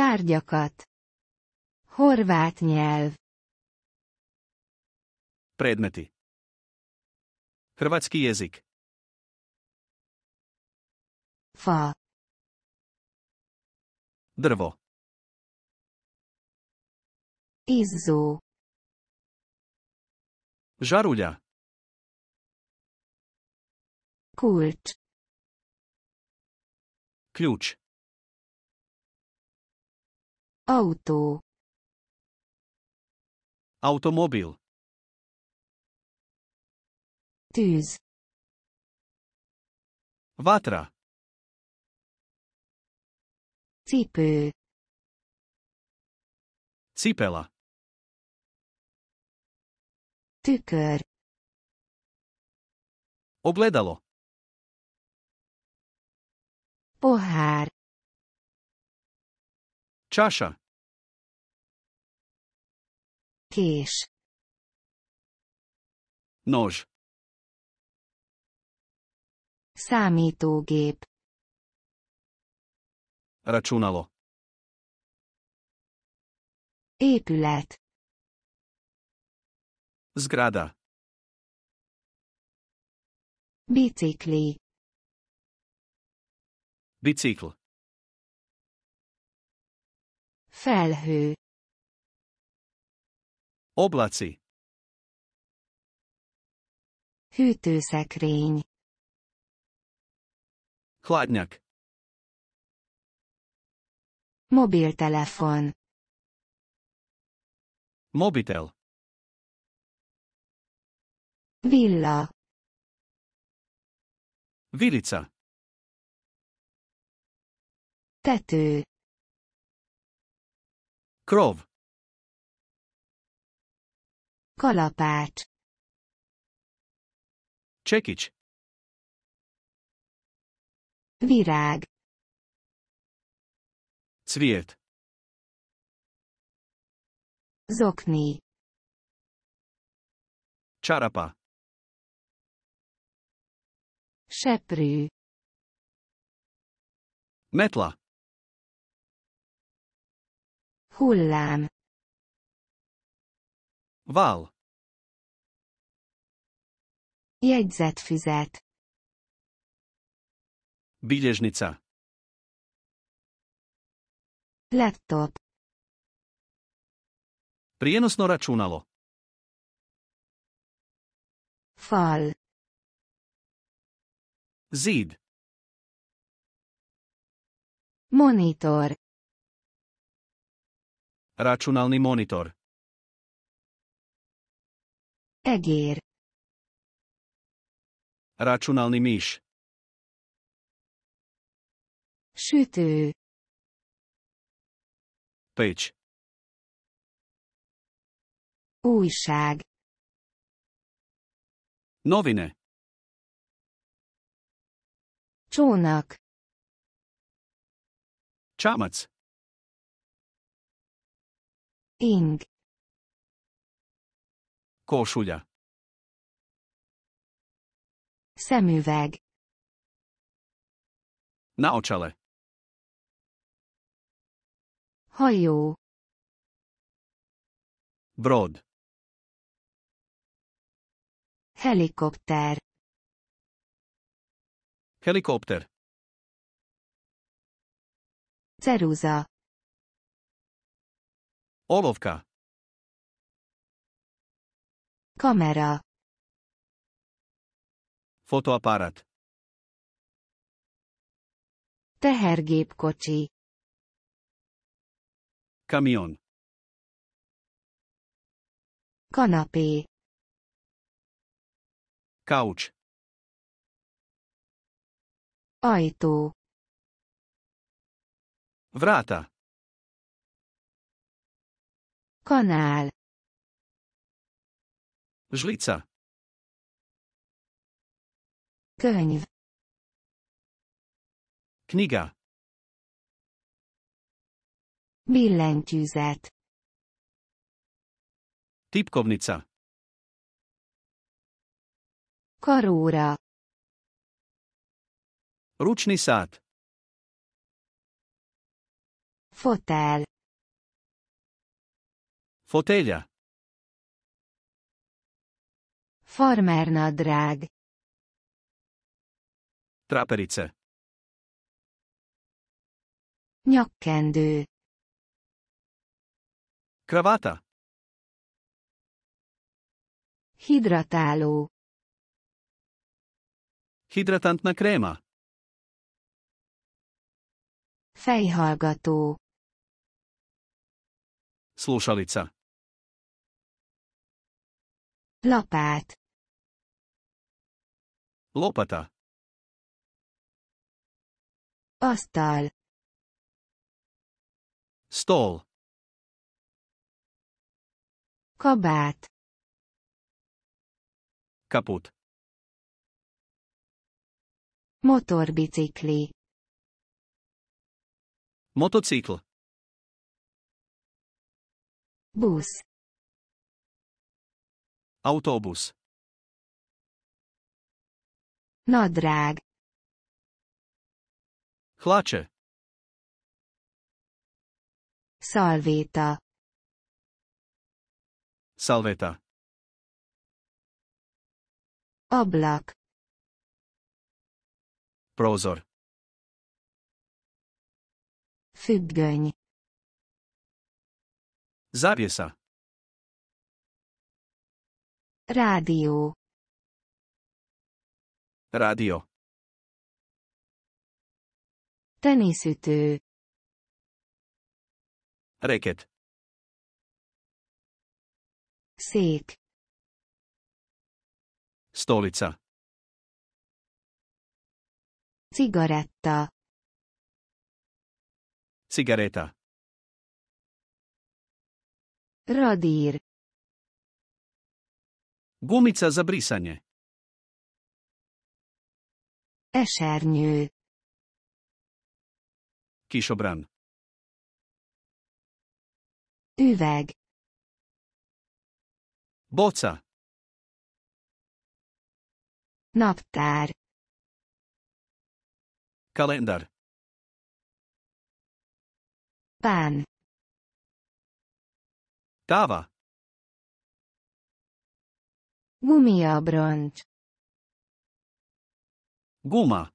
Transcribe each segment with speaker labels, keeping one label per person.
Speaker 1: Tárgyakat. Horvát nyelv. Predmeti. Hrvatski jezik. Fa. Drvo. Izzó. Žarulja. Kulcs. kľúč. Auto. Automobil. Tűz. Vatra. Cipő. Cipela. Tükör. Ogledalo. Pohár. Чаша. kés Нож. Számítógép. Računalo. Épület. Zgrada. Bicikli. Bicikl. Felhő. Oblaci. Hűtőszekrény. Kladnyak. Mobiltelefon. Mobitel. Villa. Vilica. Tető. Krov. kalapát Csekics. Virág. Cvilt. Zokni. Csarapa. Seprű. Metla. Hullám. Vál. Jegyzetfüzet. Bilježnica. Laptop. Prijenosno računalo. Fal. Zid. Monitor. Računalni monitor. Egér. Računalni mis. Sütő. Pécs. Újság. Novine. Csónak. Csámac. Ing. Koszulya. Szemüveg. Naocsale. Hajó. Brod. Helikopter. Helikopter. Ceruza. Olovka. Kamera. Fotoaparat. Tehergépkocsi. Kamion. Kanapé. Couch. Ajtó. Vráta. Kanál. Žlica. Könyv. Kniga. Billentyűzet. Tipkovnica. Karóra. Ručni sat. Fotel. Fotelja. Farmernadrág. Traperice. Nyakkendő. Kravata. Hidratáló. Hidratantna kréma. Fejhallgató. Slúšalica. Lapát. Lopata. Asztal. Stol. Kabát. Kaput. Motorbicikli. Motocikl. Busz. Autóbusz. Nadrág. Hlače. Szalvéta. Szalvéta. Ablak. Prozor. Függöny. Závěsa. Rádió. Rádió. Teniszütő. Reket. Szék. Stolica. Cigaretta. Cigaretta. Radír. Gumica za brisanje. Esernyő. Kisobran. Üveg. Boca. Naptár. Kalendár. Pán. Táva. Gumiabroncs. Guma.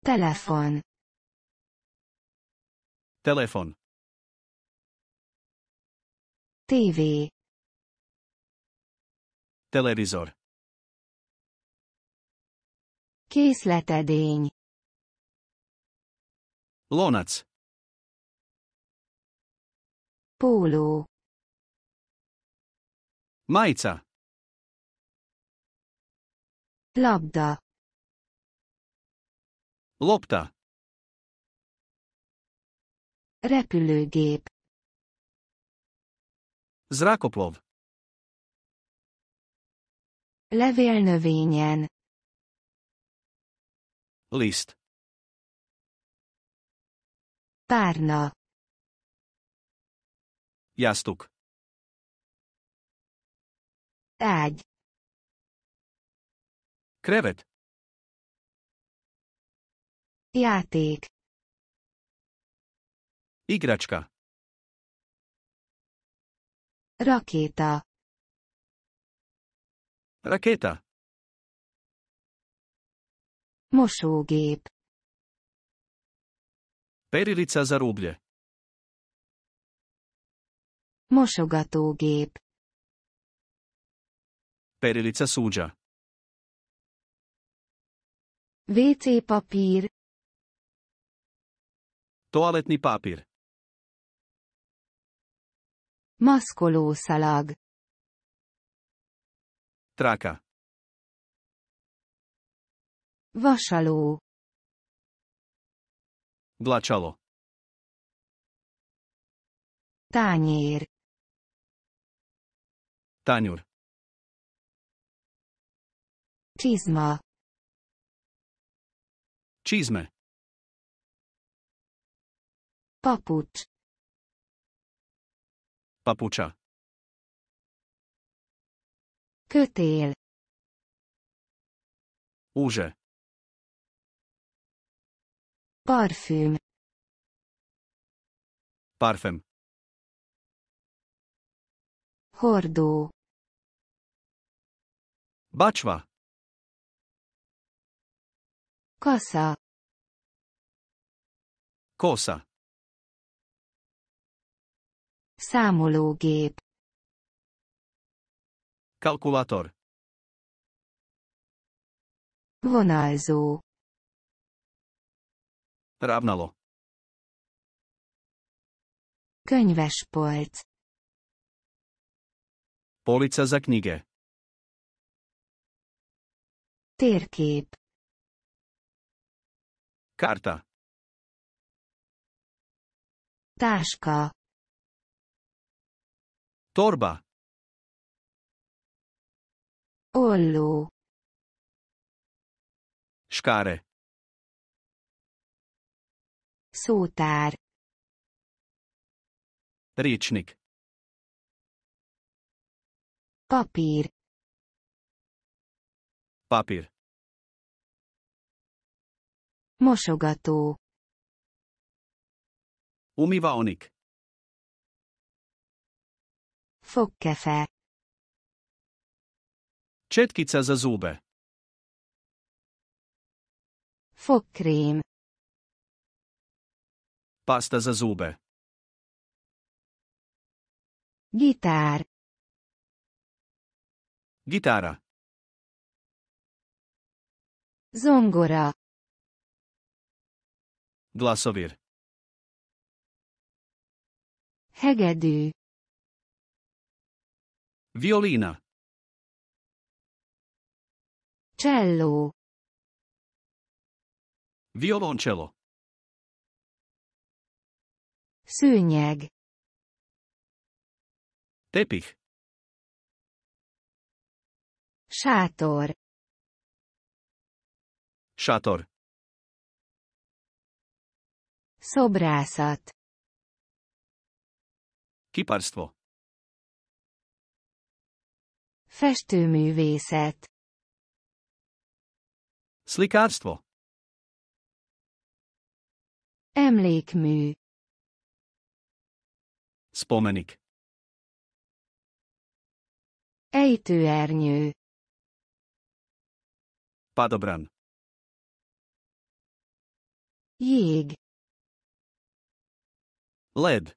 Speaker 1: Telefon. Telefon. TV. Televizor. Készletedény. Lonac. Póló. Majica. Labda. Lopta. Repülőgép. Zrakoplov. Levélnövényen. List. Párna. Jásztuk. Ágy. Krevet. Játék. Igracska. Rakéta. Rakéta. Mosógép. Perilica za rublje. Mosogatógép perilica suđa. WC papír Toaletni papír Maszkolószalag Tráka Vasaló Glacsalo Tányér Tányúr Čizma. Čizme. Papuč. Papuča. Kötél. Úže. Parfüm. Parfüm. Hordó. Bacsva. Cosa. Cosa. Számológép. Kalkulátor. Vonalzó. Rávnalo. Könyvespolc. Polica za knige. Térkép. Karta. Táska. Torba. Olló. Skáre. Szótár. Récsnik. Papír. Papír. Mosogató. onik Fogkefe. Csetkica za zube. Fogkrém. Pasta za zube. Gitár. Gitára. Zongora. Glasovír. Hegedű. Violína. Cselló. Violoncello. Szőnyeg. Tepich. Sátor. Sátor. Szobrászat. Kiparstvo. Festőművészet. Slikárstvo. Emlékmű. Spomenik. Ejtőernyő. Padobran. Jég. LED.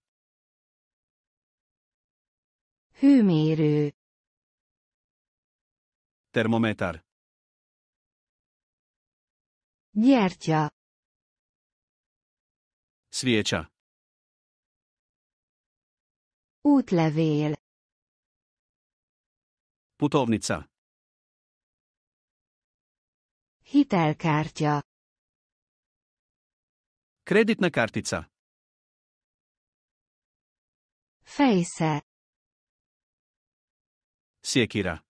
Speaker 1: Hőmérő. Termometer. Gyertya. Sviecsa. Útlevél. Putovnica. Hitelkártya. Kreditna kartica. Fejsze. Székira.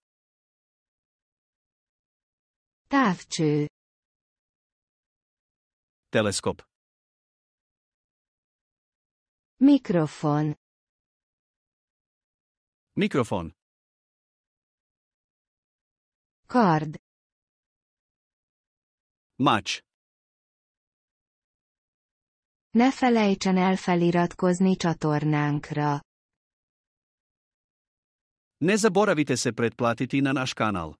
Speaker 1: Távcső. Teleszkop. Mikrofon. Mikrofon. Kard. Mács. Ne felejtsen el feliratkozni csatornánkra. Ne zaboravite se pretplatiti na naš kanal.